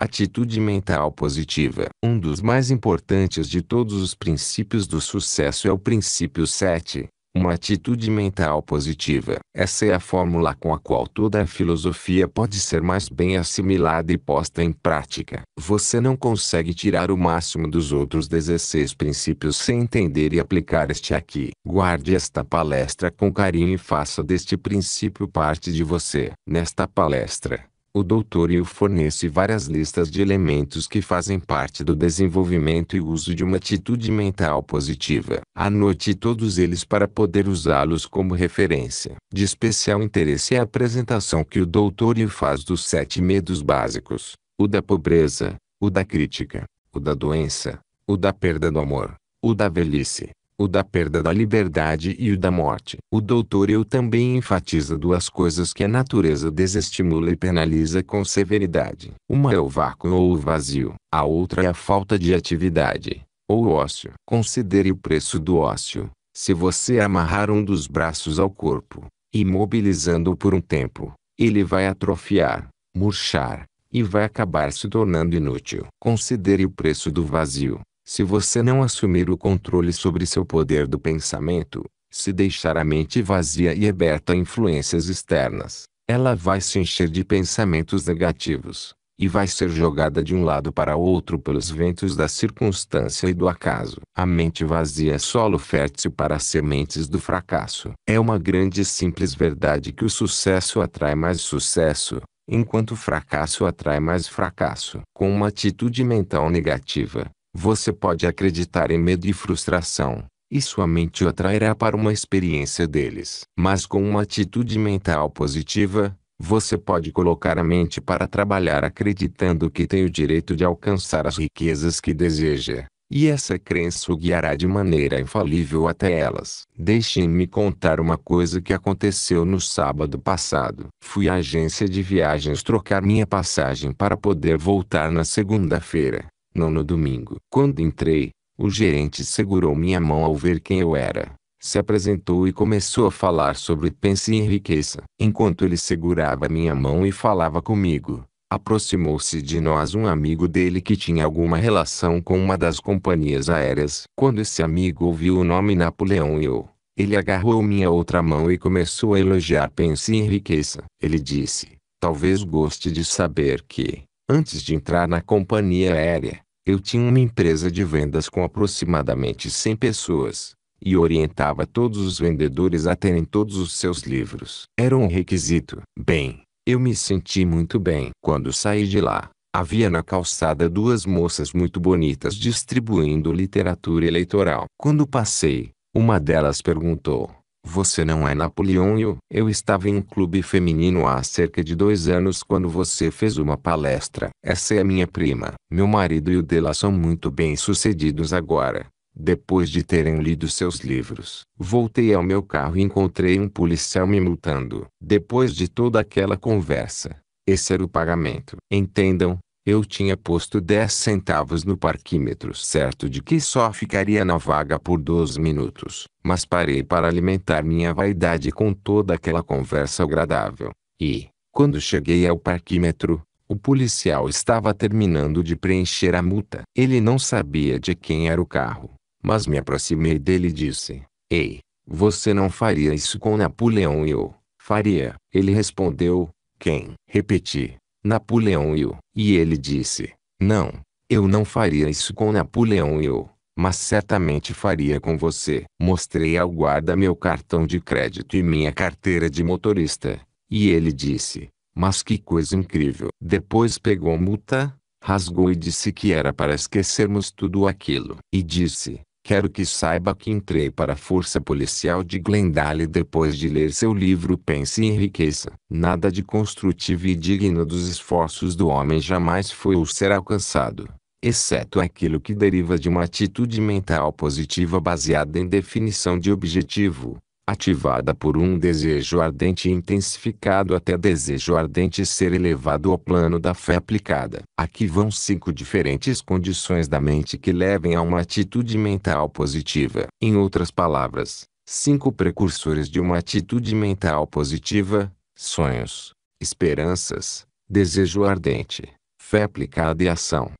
Atitude mental positiva. Um dos mais importantes de todos os princípios do sucesso é o princípio 7, uma atitude mental positiva. Essa é a fórmula com a qual toda a filosofia pode ser mais bem assimilada e posta em prática. Você não consegue tirar o máximo dos outros 16 princípios sem entender e aplicar este aqui. Guarde esta palestra com carinho e faça deste princípio parte de você. Nesta palestra, o doutor doutorio fornece várias listas de elementos que fazem parte do desenvolvimento e uso de uma atitude mental positiva. Anote todos eles para poder usá-los como referência. De especial interesse é a apresentação que o doutor doutorio faz dos sete medos básicos: o da pobreza, o da crítica, o da doença, o da perda do amor, o da velhice, o da perda da liberdade e o da morte. O doutor eu também enfatiza duas coisas que a natureza desestimula e penaliza com severidade. Uma é o vácuo ou o vazio, a outra é a falta de atividade, ou ócio. Considere o preço do ócio. Se você amarrar um dos braços ao corpo, imobilizando-o por um tempo, ele vai atrofiar, murchar, e vai acabar se tornando inútil. Considere o preço do vazio. Se você não assumir o controle sobre seu poder do pensamento, se deixar a mente vazia e aberta a influências externas, ela vai se encher de pensamentos negativos, e vai ser jogada de um lado para outro pelos ventos da circunstância e do acaso. A mente vazia é solo fértil para as sementes do fracasso. É uma grande e simples verdade que o sucesso atrai mais sucesso, enquanto o fracasso atrai mais fracasso. Com uma atitude mental negativa, você pode acreditar em medo e frustração, e sua mente o atrairá para uma experiência deles. Mas com uma atitude mental positiva, você pode colocar a mente para trabalhar acreditando que tem o direito de alcançar as riquezas que deseja, e essa crença o guiará de maneira infalível até elas. Deixem-me contar uma coisa que aconteceu no sábado passado. Fui à agência de viagens trocar minha passagem para poder voltar na segunda-feira não no domingo. Quando entrei, o gerente segurou minha mão ao ver quem eu era. Se apresentou e começou a falar sobre Pense e Enriqueça. Enquanto ele segurava minha mão e falava comigo, aproximou-se de nós um amigo dele que tinha alguma relação com uma das companhias aéreas. Quando esse amigo ouviu o nome Napoleão e eu, ele agarrou minha outra mão e começou a elogiar Pense e Enriqueça. Ele disse: Talvez goste de saber que, Antes de entrar na companhia aérea, eu tinha uma empresa de vendas com aproximadamente 100 pessoas e orientava todos os vendedores a terem todos os seus livros. Era um requisito. Bem, eu me senti muito bem. Quando saí de lá, havia na calçada duas moças muito bonitas distribuindo literatura eleitoral. Quando passei, uma delas perguntou: você não é Napoleônio. Eu estava em um clube feminino há cerca de dois anos quando você fez uma palestra. Essa é minha prima. Meu marido e o dela são muito bem sucedidos agora. Depois de terem lido seus livros, voltei ao meu carro e encontrei um policial me multando. Depois de toda aquela conversa, esse era o pagamento. Entendam, eu tinha posto 10 centavos no parquímetro certo de que só ficaria na vaga por 12 minutos, mas parei para alimentar minha vaidade com toda aquela conversa agradável. E, quando cheguei ao parquímetro, o policial estava terminando de preencher a multa. Ele não sabia de quem era o carro, mas me aproximei dele e disse: Ei, você não faria isso com Napoleão? e Eu faria. Ele respondeu: Quem? Repeti. Napoleão Hill. E ele disse: Não, eu não faria isso com Napoleão Hill, mas certamente faria com você. Mostrei ao guarda meu cartão de crédito e minha carteira de motorista. E ele disse: Mas que coisa incrível. Depois pegou multa, rasgou e disse que era para esquecermos tudo aquilo. E disse: Quero que saiba que entrei para a força policial de Glendale depois de ler seu livro Pense e Enriqueça. Nada de construtivo e digno dos esforços do homem jamais foi ou será alcançado, exceto aquilo que deriva de uma atitude mental positiva baseada em definição de objetivo, ativada por um desejo ardente e intensificado até desejo ardente ser elevado ao plano da fé aplicada. Aqui vão cinco diferentes condições da mente que levem a uma atitude mental positiva. Em outras palavras, cinco precursores de uma atitude mental positiva: sonhos, esperanças, desejo ardente, fé aplicada e ação.